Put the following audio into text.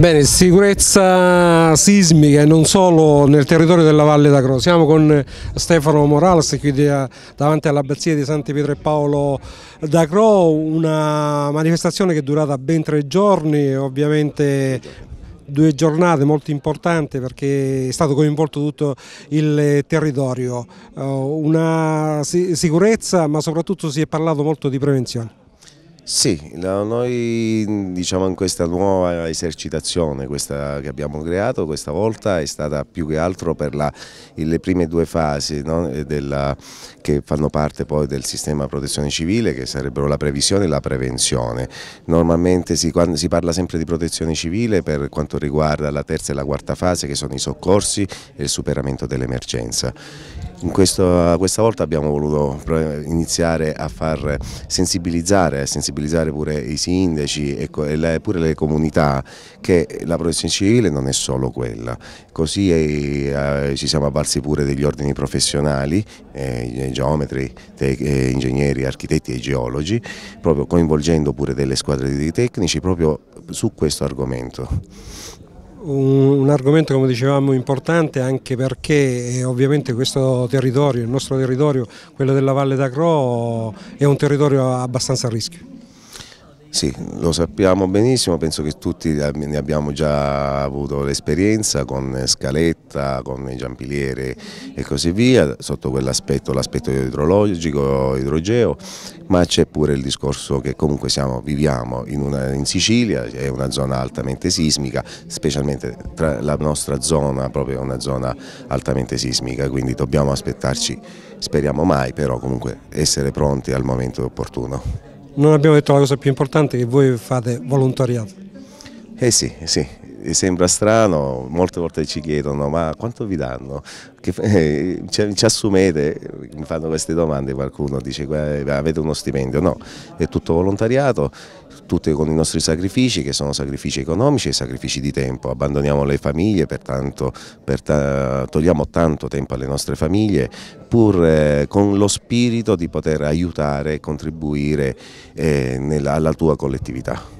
Bene, sicurezza sismica e non solo nel territorio della Valle d'Acro. Siamo con Stefano Morales qui eh, davanti all'abbazia di Santi Pietro e Paolo d'Acro, una manifestazione che è durata ben tre giorni, ovviamente due giornate molto importanti perché è stato coinvolto tutto il territorio, eh, una sicurezza ma soprattutto si è parlato molto di prevenzione. Sì, noi diciamo in questa nuova esercitazione questa che abbiamo creato questa volta è stata più che altro per la, le prime due fasi no? Eh, della, che fanno parte poi del sistema protezione civile che sarebbero la previsione e la prevenzione. Normalmente si, quando, si parla sempre di protezione civile per quanto riguarda la terza e la quarta fase che sono i soccorsi e il superamento dell'emergenza. Questa volta abbiamo voluto iniziare a far sensibilizzare, a sensibilizzare sensibilizzare pure i sindaci e, pure le comunità che la protezione civile non è solo quella, così eh, ci siamo avvalsi pure degli ordini professionali, eh, geometri, eh, ingegneri, architetti e geologi, proprio coinvolgendo pure delle squadre di tecnici proprio su questo argomento un, argomento come dicevamo importante anche perché eh, ovviamente questo territorio, il nostro territorio, quello della Valle d'Acro è un territorio abbastanza a rischio. Sì, lo sappiamo benissimo, penso che tutti ne abbiamo già avuto l'esperienza con scaletta, con giampiliere e così via, sotto quell'aspetto, l'aspetto idrologico, idrogeo, ma c'è pure il discorso che comunque siamo, viviamo in, una, in, Sicilia, è una zona altamente sismica, specialmente la nostra zona proprio è una zona altamente sismica, quindi dobbiamo aspettarci, speriamo mai, però comunque essere pronti al momento opportuno non abbiamo detto la cosa più importante che voi fate volontariato. Eh sì, sì, eh, sembra strano, molte volte ci chiedono ma quanto vi danno? Che, eh, ci, ci, assumete? Mi fanno queste domande, qualcuno dice avete uno stipendio? No, è tutto volontariato, tutti con i nostri sacrifici che sono sacrifici economici e sacrifici di tempo, abbandoniamo le famiglie, pertanto per ta togliamo tanto tempo alle nostre famiglie pur eh, con lo spirito di poter aiutare e contribuire eh, nella, alla tua collettività.